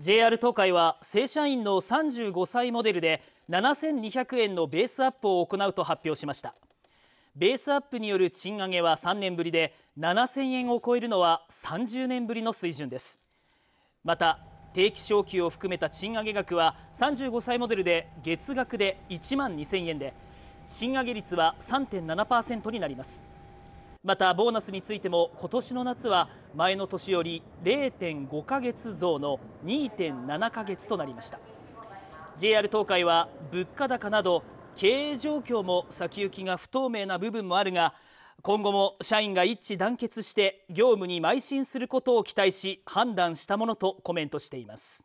JR 東海は正社員の35歳モデルで7200円のベースアップを行うと発表しましたベースアップによる賃上げは3年ぶりで7000円を超えるのは30年ぶりの水準ですまた定期昇給を含めた賃上げ額は35歳モデルで月額で1万2000円で賃上げ率は3.7%になりますまたボーナスについても今年の夏は前の年より0.5ヶ月増の2.7ヶ月となりました JR 東海は物価高など経営状況も先行きが不透明な部分もあるが今後も社員が一致団結して業務に邁進することを期待し判断したものとコメントしています